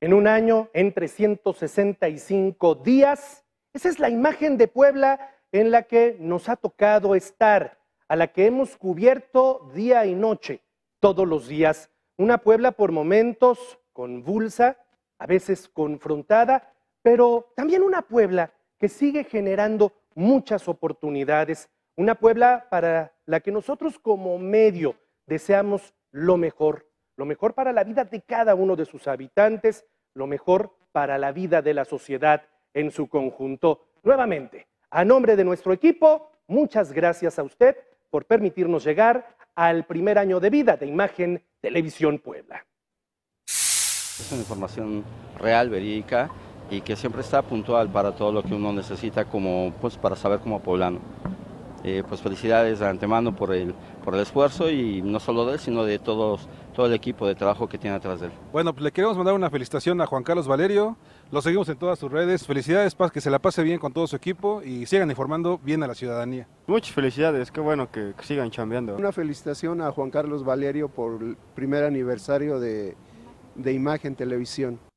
en un año, en 365 días. Esa es la imagen de Puebla en la que nos ha tocado estar, a la que hemos cubierto día y noche, todos los días. Una Puebla por momentos convulsa, a veces confrontada, pero también una Puebla que sigue generando muchas oportunidades, una Puebla para la que nosotros como medio deseamos lo mejor lo mejor para la vida de cada uno de sus habitantes, lo mejor para la vida de la sociedad en su conjunto. Nuevamente, a nombre de nuestro equipo, muchas gracias a usted por permitirnos llegar al primer año de vida de Imagen Televisión Puebla. Es una información real, verídica y que siempre está puntual para todo lo que uno necesita como, pues, para saber como poblano. Eh, pues felicidades de antemano por el, por el esfuerzo y no solo de él, sino de todos, todo el equipo de trabajo que tiene atrás de él. Bueno, pues le queremos mandar una felicitación a Juan Carlos Valerio, lo seguimos en todas sus redes, felicidades, paz, que se la pase bien con todo su equipo y sigan informando bien a la ciudadanía. Muchas felicidades, qué bueno que, sigan chambeando. Una felicitación a Juan Carlos Valerio por el primer aniversario de, de Imagen Televisión.